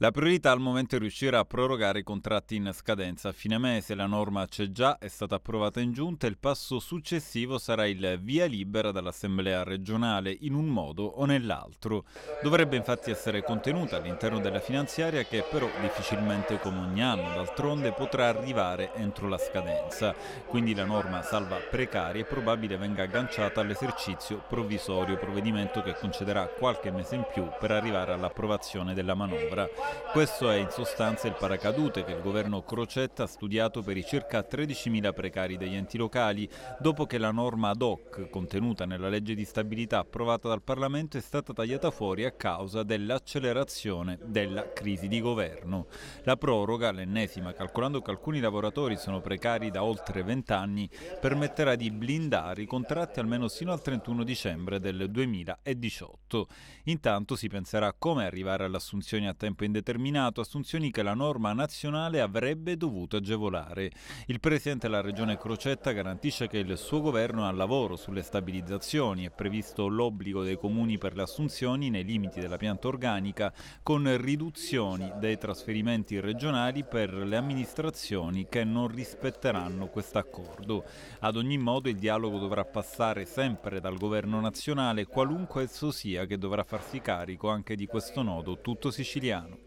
La priorità al momento è riuscire a prorogare i contratti in scadenza a fine mese. La norma c'è già, è stata approvata in giunta e il passo successivo sarà il via libera dall'Assemblea regionale in un modo o nell'altro. Dovrebbe infatti essere contenuta all'interno della finanziaria che però difficilmente come ogni anno d'altronde potrà arrivare entro la scadenza. Quindi la norma salva precari è probabile venga agganciata all'esercizio provvisorio, provvedimento che concederà qualche mese in più per arrivare all'approvazione della manovra. Questo è in sostanza il paracadute che il governo Crocetta ha studiato per i circa 13.000 precari degli enti locali, dopo che la norma ad hoc contenuta nella legge di stabilità approvata dal Parlamento è stata tagliata fuori a causa dell'accelerazione della crisi di governo. La proroga, l'ennesima, calcolando che alcuni lavoratori sono precari da oltre 20 anni, permetterà di blindare i contratti almeno sino al 31 dicembre del 2018. Intanto si penserà come arrivare all'assunzione a tempo indeterminato indeterminato, assunzioni che la norma nazionale avrebbe dovuto agevolare. Il presidente della regione Crocetta garantisce che il suo governo è al lavoro sulle stabilizzazioni, è previsto l'obbligo dei comuni per le assunzioni nei limiti della pianta organica, con riduzioni dei trasferimenti regionali per le amministrazioni che non rispetteranno questo accordo. Ad ogni modo il dialogo dovrà passare sempre dal governo nazionale, qualunque esso sia che dovrà farsi carico anche di questo nodo tutto siciliano.